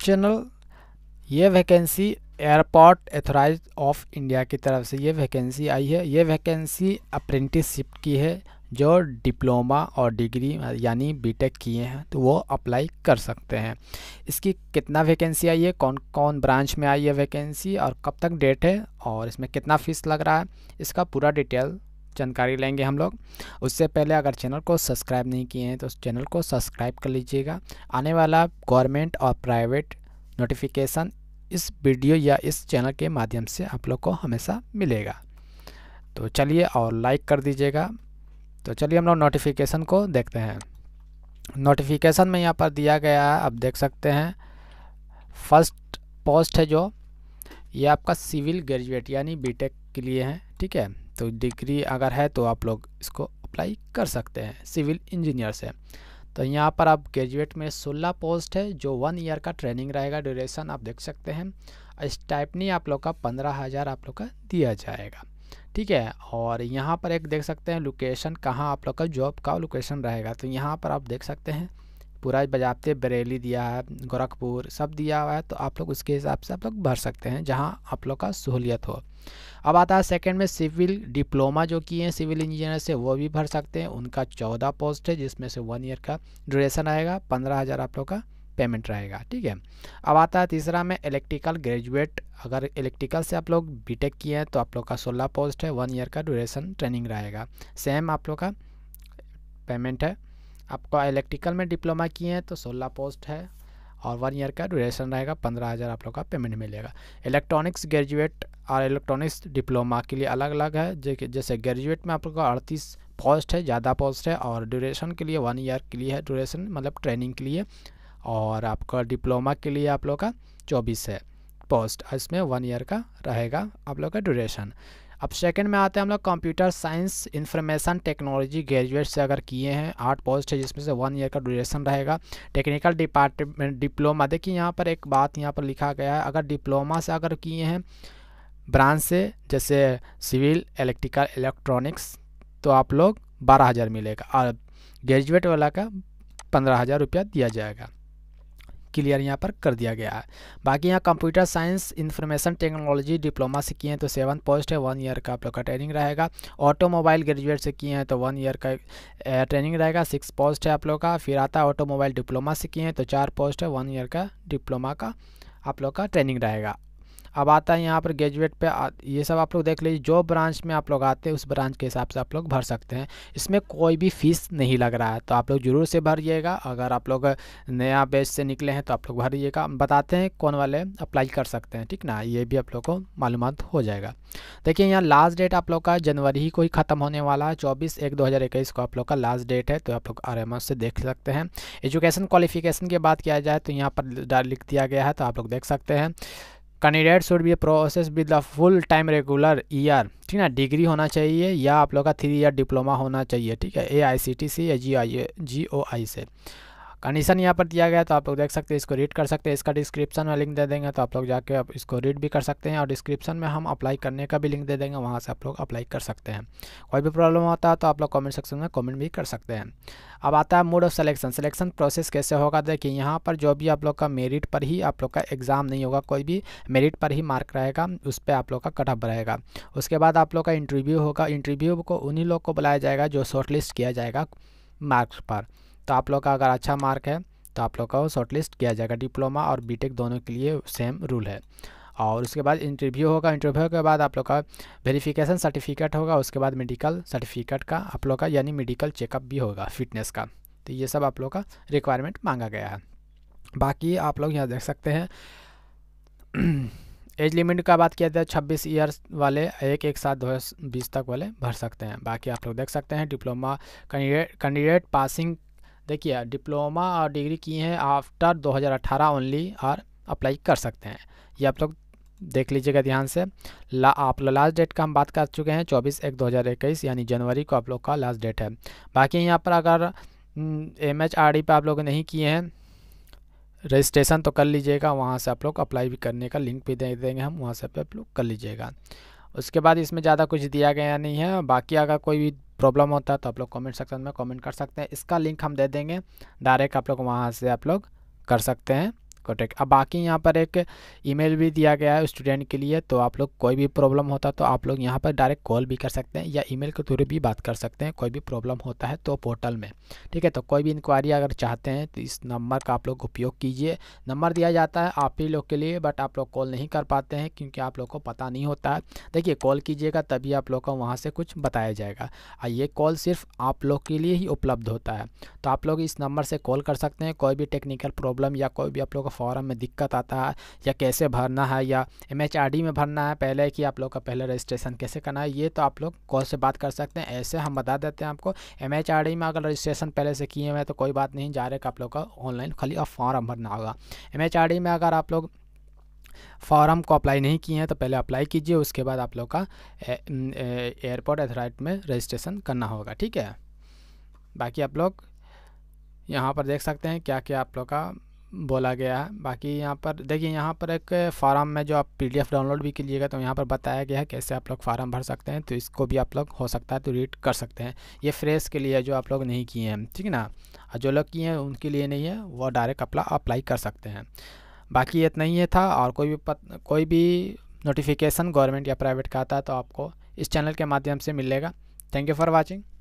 optional ये vacancy airport authority of India की तरफ से ये वैकेंसी आई है ये वैकेंसी अप्रेंटिसशिप की है जो डिप्लोमा और डिग्री यानी बीटेक किए हैं तो वो अप्लाई कर सकते हैं इसकी कितना वैकेंसी आई है कौन कौन ब्रांच में आई है वैकेंसी और कब तक डेट है और इसमें कितना फीस लग रहा है इसका पूरा डिटेल जानकारी लेंगे हम लोग उससे पहले अगर चैनल को सब्सक्राइब नहीं किए हैं तो उस चैनल को सब्सक्राइब कर लीजिएगा आने वाला गवर्नमेंट और प्राइवेट नोटिफिकेशन इस वीडियो या इस चैनल के माध्यम से आप लोग को हमेशा मिलेगा तो चलिए और लाइक कर दीजिएगा तो चलिए हम लोग नोटिफिकेशन को देखते हैं नोटिफिकेशन में यहाँ पर दिया गया है आप देख सकते हैं फर्स्ट पोस्ट है जो ये आपका सिविल ग्रेजुएट यानी बीटेक के लिए है ठीक है तो डिग्री अगर है तो आप लोग इसको अप्लाई कर सकते हैं सिविल इंजीनियर से तो यहाँ पर आप ग्रेजुएट में 16 पोस्ट है जो वन ईयर का ट्रेनिंग रहेगा ड्यूरेशन आप देख सकते हैं इस नहीं आप लोग का पंद्रह हज़ार आप लोग का दिया जाएगा ठीक है और यहाँ पर एक देख सकते हैं लोकेशन कहाँ आप लोग का जॉब का लोकेशन रहेगा तो यहाँ पर आप देख सकते हैं पूरा बजाबते बरेली दिया है गोरखपुर सब दिया हुआ है तो आप लोग उसके हिसाब से आप लोग भर सकते हैं जहाँ आप लोग का सहूलियत हो अब आता है सेकंड में सिविल डिप्लोमा जो किए हैं सिविल इंजीनियर से वो भी भर सकते हैं उनका चौदह पोस्ट है जिसमें से वन ईयर का ड्यूरेशन आएगा पंद्रह हज़ार आप लोग का पेमेंट रहेगा ठीक है अब आता है तीसरा में इलेक्ट्रिकल ग्रेजुएट अगर इलेक्ट्रिकल से आप लोग बीटेक किए हैं तो आप लोग का सोलह पोस्ट है वन ईयर का ड्यूरेशन ट्रेनिंग रहेगा सेम आप लोग का पेमेंट है आपका इलेक्ट्रिकल में डिप्लोमा किए हैं तो सोलह पोस्ट है और वन ईयर का ड्यूरेशन रहेगा पंद्रह हज़ार आप लोग का पेमेंट मिलेगा इलेक्ट्रॉनिक्स ग्रेजुएट और इलेक्ट्रॉनिक्स डिप्लोमा के लिए अलग अलग है जैसे ग्रेजुएट में आप लोग का अड़तीस पोस्ट है ज़्यादा पोस्ट है और ड्यूरेशन के लिए वन ईयर के लिए है ड्यूरेशन मतलब ट्रेनिंग के लिए और आपका डिप्लोमा के लिए आप लोग का चौबीस है पोस्ट इसमें वन ईयर का रहेगा आप लोग का ड्यूरेशन अब सेकंड में आते हैं हम लोग computer science information technology graduate से अगर किए हैं आठ पोस्ट है जिसमें से वन ईयर का ड्यूरेशन रहेगा टेक्निकल डिपार्टमेंट डिप्लोमा देखिए यहाँ पर एक बात यहाँ पर लिखा गया है अगर डिप्लोमा से अगर किए हैं ब्रांच से जैसे सिविल इलेक्ट्रिकल इलेक्ट्रॉनिक्स तो आप लोग बारह हज़ार मिलेगा और ग्रेजुएट वाला का पंद्रह हज़ार रुपया दिया जाएगा क्लियर यहाँ पर कर दिया गया है बाकी यहाँ computer science information technology diploma से किए हैं तो सेवन पोस्ट है वन ईयर का आप लोग का ट्रेनिंग रहेगा ऑटोमोबाइल ग्रेजुएट से किए हैं तो वन ईयर का ट्रेनिंग रहेगा सिक्स पोस्ट है आप लोग का फिर आता है ऑटोमोबाइल डिप्लोमा से किए हैं तो चार पोस्ट है वन ईयर का डिप्लोमा का आप लोग का ट्रेनिंग रहेगा अब आता है यहाँ पर ग्रेजुएट पे ये सब आप लोग देख लीजिए जो ब्रांच में आप लोग आते हैं उस ब्रांच के हिसाब से आप लोग भर सकते हैं इसमें कोई भी फीस नहीं लग रहा है तो आप लोग ज़रूर से भरिएगा अगर आप लोग नया बेच से निकले हैं तो आप लोग भरिएगा बताते हैं कौन वाले अप्लाई कर सकते हैं ठीक ना ये भी आप लोग को मालूम हो जाएगा देखिए यहाँ लास्ट डेट आप लोग का जनवरी ही को ही ख़त्म होने वाला है चौबीस एक दो को आप लोग का लास्ट डेट है तो आप लोग आराम से देख सकते हैं एजुकेशन क्वालिफिकेशन की बात किया जाए तो यहाँ पर लिख दिया गया है तो आप लोग देख सकते हैं candidate should be process with the full time regular year ठीक ना डिग्री होना चाहिए या आप लोग का थ्री ईयर डिप्लोमा होना चाहिए ठीक है ए आई सी टी सी या जी आई जी ओ आई से कंडीशन यहाँ पर दिया गया तो आप लोग देख सकते हैं इसको रीड कर सकते हैं इसका डिस्क्रिप्शन में लिंक दे देंगे तो आप लोग जाके आप इसको रीड भी कर सकते हैं और डिस्क्रिप्शन में हम अप्लाई करने का भी लिंक दे देंगे वहाँ से आप लोग अप्लाई कर सकते हैं कोई भी प्रॉब्लम होता है तो आप लोग कॉमेंट सेक्शन में कॉमेंट भी कर सकते हैं अब आता है mode of selection selection process कैसे होगा देखिए यहाँ पर जो भी आप लोग का मेरिट पर ही आप लोग का एग्ज़ाम नहीं होगा कोई भी मेरिट पर ही मार्क रहेगा उस पर आप लोग का कटअप रहेगा उसके बाद आप लोग का इंटरव्यू होगा इंटरव्यू को उन्हीं लोग को बुलाया जाएगा जो शॉर्टलिस्ट किया जाएगा मार्क्स पर तो आप लोग का अगर अच्छा मार्क है तो आप लोग का शॉर्टलिस्ट किया जाएगा डिप्लोमा और बी दोनों के लिए सेम रूल है और उसके बाद इंटरव्यू होगा इंटरव्यू के बाद आप लोग का वेरिफिकेशन सर्टिफिकेट होगा उसके बाद मेडिकल सर्टिफिकेट का आप लोग का यानी मेडिकल चेकअप भी होगा फिटनेस का तो ये सब आप लोग का रिक्वायरमेंट मांगा गया है बाकी आप लोग यहाँ देख सकते हैं एज लिमिट का बात किया जाए छब्बीस ईयर्स वाले एक एक साथ दो बीस तक वाले भर सकते हैं बाकी आप लोग देख सकते हैं डिप्लोमा कैंडिडेट कैंडिडेट पासिंग देखिए डिप्लोमा और डिग्री किए हैं आफ्टर 2018 ओनली और अप्लाई कर सकते हैं ये आप लोग देख लीजिएगा ध्यान से ला आप लोग लास्ट डेट का हम बात कर चुके हैं 24 एक 2021 यानी जनवरी को आप लोग का लास्ट डेट है बाकी यहाँ पर अगर एम एच आर डी पर आप लोग नहीं किए हैं रजिस्ट्रेशन तो कर लीजिएगा वहाँ से आप लोग अप्लाई भी करने का लिंक भी दे देंगे हम वहाँ से आप लोग कर लीजिएगा उसके बाद इसमें ज़्यादा कुछ दिया गया नहीं है बाकी अगर कोई भी प्रॉब्लम होता है तो आप लोग कमेंट सेक्शन में कमेंट कर सकते हैं इसका लिंक हम दे देंगे डायरेक्ट आप लोग वहाँ से आप लोग कर सकते हैं करेक्ट अब बाकी यहाँ पर एक ईमेल भी दिया गया है स्टूडेंट के लिए तो आप लोग कोई भी प्रॉब्लम होता तो आप लोग यहाँ पर डायरेक्ट कॉल भी कर सकते हैं या ईमेल के थ्रू भी बात कर सकते हैं कोई भी प्रॉब्लम होता है तो पोर्टल में ठीक है तो कोई भी इंक्वायरी अगर चाहते हैं तो इस नंबर का आप लोग उपयोग कीजिए नंबर दिया जाता है आप ही लोग के लिए बट आप लोग कॉल नहीं कर पाते हैं क्योंकि आप लोग को पता नहीं होता है देखिए कॉल कीजिएगा तभी आप लोग को वहाँ से कुछ बताया जाएगा और ये कॉल सिर्फ आप लोग के लिए ही उपलब्ध होता है तो आप लोग इस नंबर से कॉल कर सकते हैं कोई भी टेक्निकल प्रॉब्लम या कोई भी आप लोग को फॉर्म में दिक्कत आता है या कैसे भरना है या एम में भरना है पहले कि आप लोग का पहले रजिस्ट्रेशन कैसे करना है ये तो आप लोग कॉल से बात कर सकते हैं ऐसे हम बता देते हैं आपको एम में अगर रजिस्ट्रेशन पहले से किए हुए हैं तो कोई बात नहीं डायरेक्ट आप लोग का ऑनलाइन खाली और फॉर्म भरना होगा एम में अगर आप लोग फॉर्म को अप्लाई नहीं किए हैं तो पहले अप्लाई कीजिए उसके बाद आप लोग का एयरपोर्ट अथॉराइट में रजिस्ट्रेशन करना होगा ठीक है बाकी आप लोग यहाँ पर देख सकते हैं क्या क्या आप लोग का बोला गया है बाकी यहाँ पर देखिए यहाँ पर एक फार्म में जो आप पीडीएफ डाउनलोड भी कीजिएगा तो यहाँ पर बताया गया है कैसे आप लोग फार्म भर सकते हैं तो इसको भी आप लोग हो सकता है तो रीड कर सकते हैं ये फ्रेश के लिए जो आप लोग नहीं किए हैं ठीक है ना और जो लोग किए हैं उनके लिए नहीं है वो डायरेक्ट अपला अप्लाई कर सकते हैं बाकी इतना ही था और कोई भी पत, कोई भी नोटिफिकेशन गवर्नमेंट या प्राइवेट का आता है तो आपको इस चैनल के माध्यम से मिलेगा थैंक यू फॉर वॉचिंग